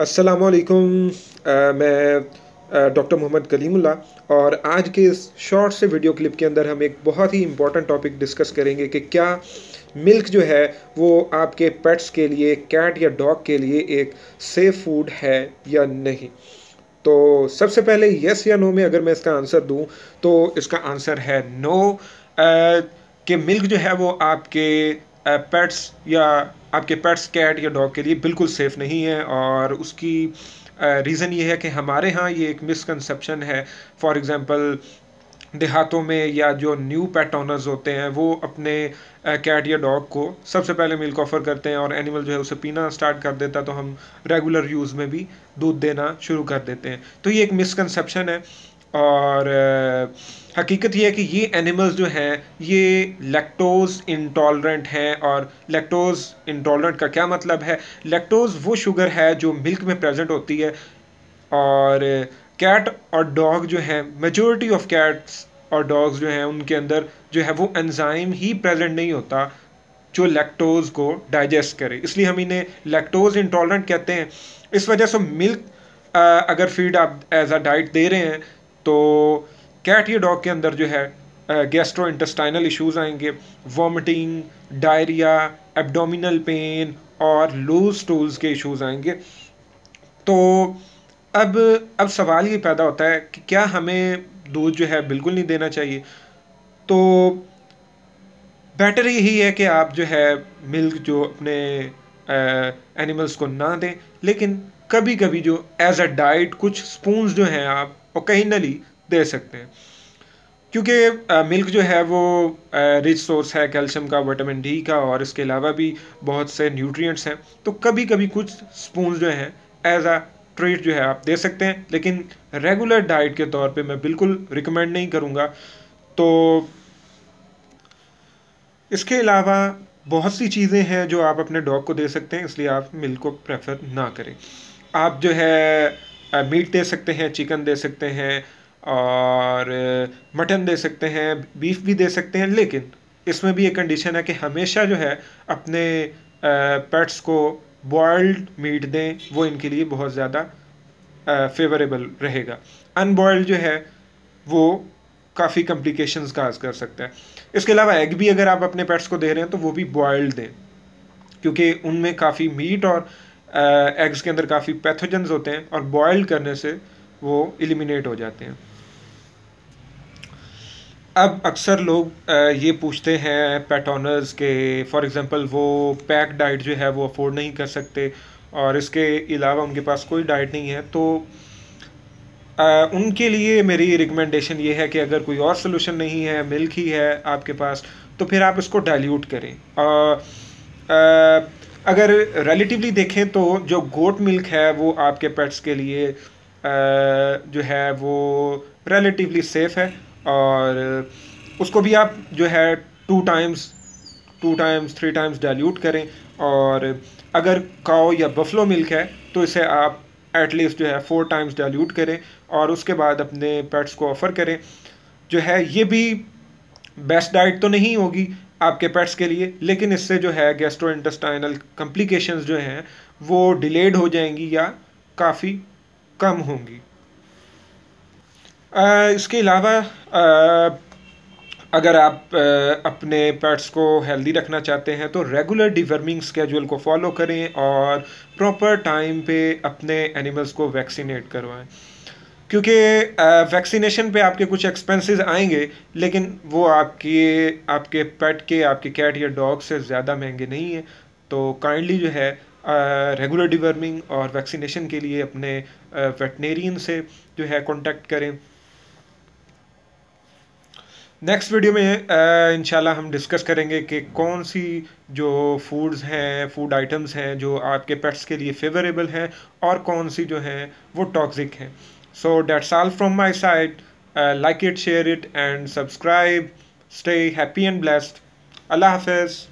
असलकुम मैं डॉक्टर मोहम्मद कलीमुल्ला और आज के इस शॉर्ट से वीडियो क्लिप के अंदर हम एक बहुत ही इंपॉर्टेंट टॉपिक डिस्कस करेंगे कि क्या मिल्क जो है वो आपके पेट्स के लिए कैट या डॉग के लिए एक सेफ फूड है या नहीं तो सबसे पहले यस या नो में अगर मैं इसका आंसर दूं तो इसका आंसर है नो कि मिल्क जो है वो आपके पेट्स या आपके पेट्स कैट या डॉग के लिए बिल्कुल सेफ़ नहीं है और उसकी रीज़न ये है कि हमारे यहाँ ये एक मिसकनसेप्शन है फॉर एग्ज़ाम्पल देहातों में या जो न्यू पेट ऑनर्स होते हैं वो अपने कैट या डॉग को सबसे पहले मिल्क ऑफ़र करते हैं और एनिमल जो है उसे पीना स्टार्ट कर देता तो हम रेगुलर यूज़ में भी दूध देना शुरू कर देते हैं तो ये एक मिसकनसेप्शन है और हकीकत यह है कि ये एनिमल्स जो हैं ये लैक्टोज़ इंटॉलरेंट हैं और लैक्टोज़ इंटॉलरेंट का क्या मतलब है लैक्टोज़ वो शुगर है जो मिल्क में प्रेजेंट होती है और कैट और डॉग जो हैं मेजोरिटी ऑफ कैट्स और डॉग्स जो हैं उनके अंदर जो है वो एंजाइम ही प्रेजेंट नहीं होता जो लैक्टोज़ को डाइजेस्ट करे इसलिए हम इन्हें लैक्टोज़ इंटॉलरेंट कहते हैं इस वजह से मिल्क अगर फीड आप एज अ डाइट दे रहे हैं तो कैट या डॉग के अंदर जो है गैस्ट्रो इंटेस्टाइनल इशूज़ आएंगे वॉमिटिंग डायरिया एबडोमिनल पेन और लूज टूल्स के इशूज़ आएंगे तो अब अब सवाल ये पैदा होता है कि क्या हमें दूध जो है बिल्कुल नहीं देना चाहिए तो बेटर यही है कि आप जो है मिल्क जो अपने एनिमल्स को ना दें लेकिन कभी कभी जो एज अ डाइट कुछ स्पून जो हैं आप ओकेजनली दे सकते हैं क्योंकि मिल्क जो है वो रिच सोर्स है कैल्शियम का विटामिन डी का और इसके अलावा भी बहुत से न्यूट्रिएंट्स हैं तो कभी कभी कुछ स्पून जो हैं एज आ ट्रीट जो है आप दे सकते हैं लेकिन रेगुलर डाइट के तौर पे मैं बिल्कुल रिकमेंड नहीं करूँगा तो इसके अलावा बहुत सी चीज़ें हैं जो आप अपने डॉग को दे सकते हैं इसलिए आप मिल्क को प्रेफर ना करें आप जो है मीट दे सकते हैं चिकन दे सकते हैं और मटन दे सकते हैं बीफ भी दे सकते हैं लेकिन इसमें भी एक कंडीशन है कि हमेशा जो है अपने पेट्स को बॉयल्ड मीट दें वो इनके लिए बहुत ज़्यादा फेवरेबल रहेगा अनबॉयल्ड जो है वो काफ़ी कॉम्प्लिकेशन काज कर सकता है इसके अलावा एग भी अगर आप अपने पेट्स को दे रहे हैं तो वो भी बॉयल्ड दें क्योंकि उनमें काफ़ी मीट और एग्स के अंदर काफ़ी पैथोजन्स होते हैं और बॉयल करने से वो एलिमिनेट हो जाते हैं अब अक्सर लोग ये पूछते हैं पेट ऑनर्स के फॉर एग्जांपल वो पैक डाइट जो है वो अफोर्ड नहीं कर सकते और इसके अलावा उनके पास कोई डाइट नहीं है तो उनके लिए मेरी रिकमेंडेशन ये है कि अगर कोई और सोल्यूशन नहीं है मिल्क ही है आपके पास तो फिर आप इसको डाइल्यूट करें अगर रिलेटिवली देखें तो जो गोट मिल्क है वो आपके पेट्स के लिए जो है वो रिलेटिवली सेफ़ है और उसको भी आप जो है two times two times three times dilute करें और अगर काओ या बफलो मिल्क है तो इसे आप एटलीस्ट जो है फोर टाइम्स डाइल्यूट करें और उसके बाद अपने पेट्स को ऑफ़र करें जो है ये भी बेस्ट डाइट तो नहीं होगी आपके पेट्स के लिए लेकिन इससे जो है गैस्ट्रो इंटेस्टाइनल कम्प्लिकेशन जो हैं वो डिलेड हो जाएंगी या काफ़ी कम होंगी आ, इसके अलावा अगर आप आ, अपने पेट्स को हेल्दी रखना चाहते हैं तो रेगुलर डिवर्मिंग स्केड्यूल को फॉलो करें और प्रॉपर टाइम पे अपने एनिमल्स को वैक्सीनेट करवाएं क्योंकि वैक्सीनेशन पे आपके कुछ एक्सपेंसेस आएंगे लेकिन वो आपके आपके पेट के आपके कैट या डॉग से ज़्यादा महंगे नहीं हैं तो काइंडली जो है रेगुलर डिवर्मिंग और वैक्सीनेशन के लिए अपने वेटनेरियन से जो है कांटेक्ट करें नेक्स्ट वीडियो में इंशाल्लाह हम डिस्कस करेंगे कि कौन सी जो फूड्स हैं फूड आइटम्स हैं जो आपके पेट्स के लिए फेवरेबल हैं और कौन सी जो हैं वो टॉक्सिक हैं So that's all from my side. Uh, like it, share it, and subscribe. Stay happy and blessed. Allah Hafiz.